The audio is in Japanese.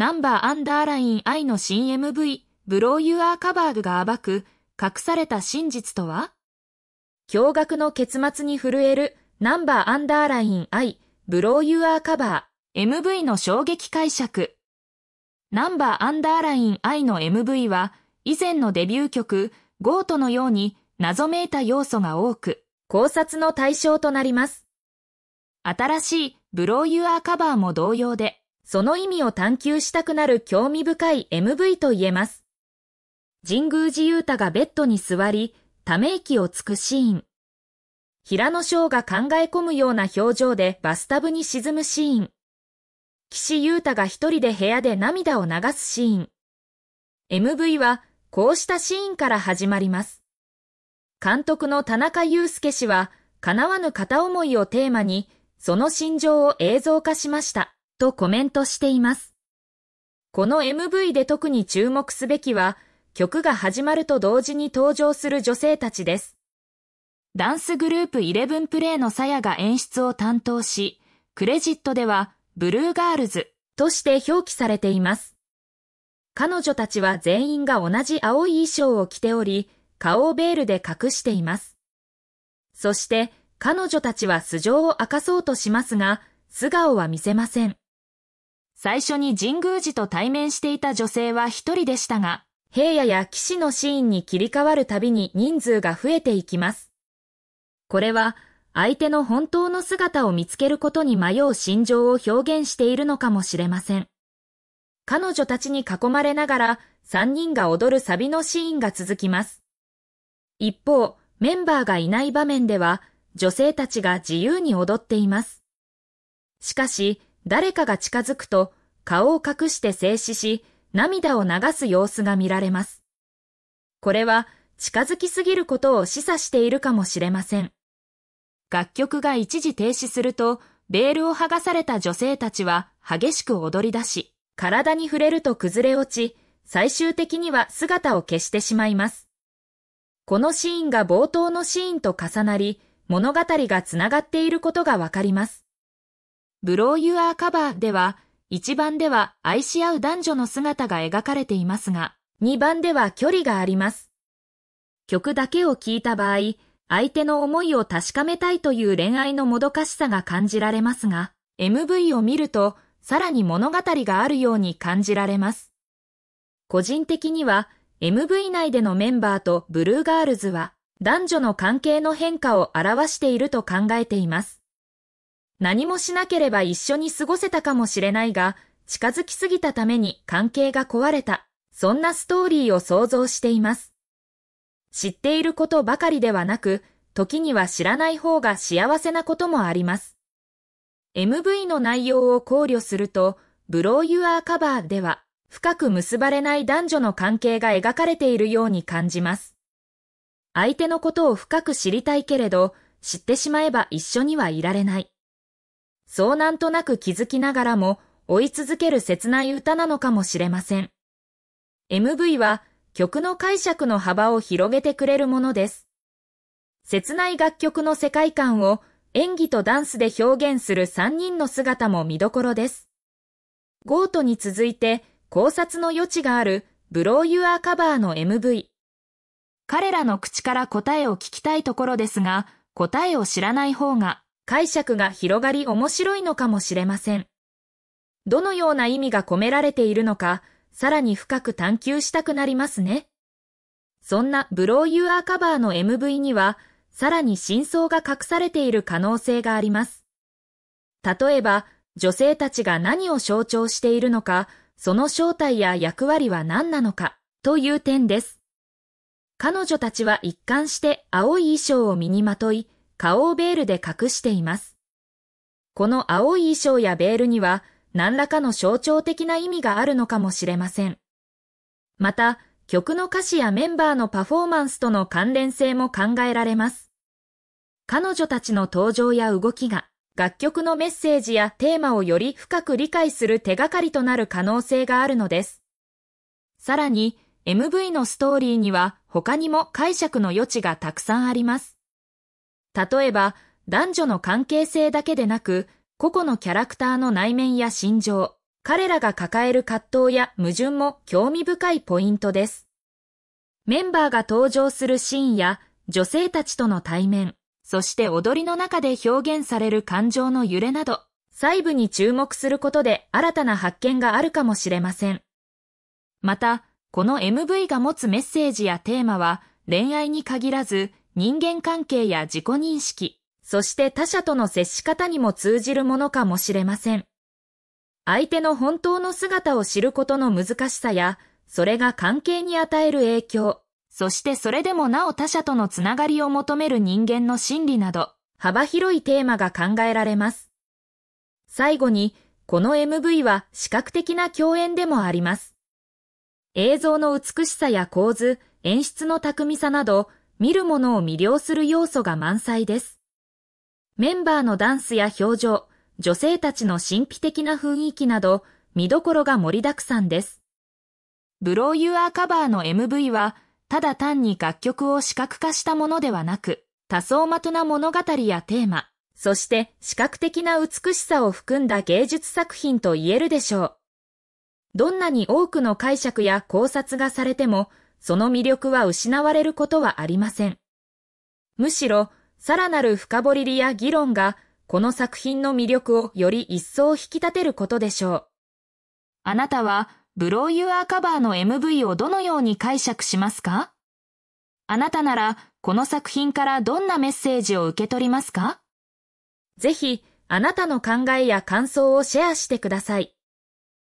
ナンバーアンダーライン I の新 MV、ブローユアーカバーグが暴く、隠された真実とは驚愕の結末に震える、ナンバーアンダーライン I、ブローユアーカバー、MV の衝撃解釈。ナンバーアンダーライン I の MV は、以前のデビュー曲、ゴートのように謎めいた要素が多く、考察の対象となります。新しいブローユアーカバーも同様で、その意味を探求したくなる興味深い MV と言えます。神宮寺勇太がベッドに座り、ため息をつくシーン。平野翔が考え込むような表情でバスタブに沈むシーン。岸優太が一人で部屋で涙を流すシーン。MV はこうしたシーンから始まります。監督の田中祐介氏は、叶わぬ片思いをテーマに、その心情を映像化しました。とコメントしています。この MV で特に注目すべきは、曲が始まると同時に登場する女性たちです。ダンスグループ11プレイのさやが演出を担当し、クレジットではブルーガールズとして表記されています。彼女たちは全員が同じ青い衣装を着ており、顔をベールで隠しています。そして、彼女たちは素性を明かそうとしますが、素顔は見せません。最初に神宮寺と対面していた女性は一人でしたが、平野や騎士のシーンに切り替わるたびに人数が増えていきます。これは、相手の本当の姿を見つけることに迷う心情を表現しているのかもしれません。彼女たちに囲まれながら、三人が踊るサビのシーンが続きます。一方、メンバーがいない場面では、女性たちが自由に踊っています。しかし、誰かが近づくと顔を隠して静止し、涙を流す様子が見られます。これは近づきすぎることを示唆しているかもしれません。楽曲が一時停止すると、ベールを剥がされた女性たちは激しく踊り出し、体に触れると崩れ落ち、最終的には姿を消してしまいます。このシーンが冒頭のシーンと重なり、物語がつながっていることがわかります。ブローユアーカバーでは、1番では愛し合う男女の姿が描かれていますが、2番では距離があります。曲だけを聴いた場合、相手の思いを確かめたいという恋愛のもどかしさが感じられますが、MV を見ると、さらに物語があるように感じられます。個人的には、MV 内でのメンバーとブルーガールズは、男女の関係の変化を表していると考えています。何もしなければ一緒に過ごせたかもしれないが、近づきすぎたために関係が壊れた。そんなストーリーを想像しています。知っていることばかりではなく、時には知らない方が幸せなこともあります。MV の内容を考慮すると、ブローユアーカバーでは、深く結ばれない男女の関係が描かれているように感じます。相手のことを深く知りたいけれど、知ってしまえば一緒にはいられない。そうなんとなく気づきながらも追い続ける切ない歌なのかもしれません。MV は曲の解釈の幅を広げてくれるものです。切ない楽曲の世界観を演技とダンスで表現する3人の姿も見どころです。ゴートに続いて考察の余地があるブローユアーカバーの MV。彼らの口から答えを聞きたいところですが、答えを知らない方が解釈が広がり面白いのかもしれません。どのような意味が込められているのか、さらに深く探求したくなりますね。そんなブローユーアーカバーの MV には、さらに真相が隠されている可能性があります。例えば、女性たちが何を象徴しているのか、その正体や役割は何なのか、という点です。彼女たちは一貫して青い衣装を身にまとい、顔をベールで隠しています。この青い衣装やベールには何らかの象徴的な意味があるのかもしれません。また、曲の歌詞やメンバーのパフォーマンスとの関連性も考えられます。彼女たちの登場や動きが楽曲のメッセージやテーマをより深く理解する手がかりとなる可能性があるのです。さらに、MV のストーリーには他にも解釈の余地がたくさんあります。例えば、男女の関係性だけでなく、個々のキャラクターの内面や心情、彼らが抱える葛藤や矛盾も興味深いポイントです。メンバーが登場するシーンや女性たちとの対面、そして踊りの中で表現される感情の揺れなど、細部に注目することで新たな発見があるかもしれません。また、この MV が持つメッセージやテーマは恋愛に限らず人間関係や自己認識、そして他者との接し方にも通じるものかもしれません。相手の本当の姿を知ることの難しさや、それが関係に与える影響、そしてそれでもなお他者とのつながりを求める人間の心理など、幅広いテーマが考えられます。最後に、この MV は視覚的な共演でもあります。映像の美しさや構図、演出の巧みさなど、見る者を魅了する要素が満載です。メンバーのダンスや表情、女性たちの神秘的な雰囲気など、見どころが盛りだくさんです。ブローユアーカバーの MV は、ただ単に楽曲を視覚化したものではなく、多層的な物語やテーマ、そして視覚的な美しさを含んだ芸術作品と言えるでしょう。どんなに多くの解釈や考察がされても、その魅力は失われることはありません。むしろ、さらなる深掘りや議論が、この作品の魅力をより一層引き立てることでしょう。あなたは、ブローユアーカバーの MV をどのように解釈しますかあなたなら、この作品からどんなメッセージを受け取りますかぜひ、あなたの考えや感想をシェアしてください。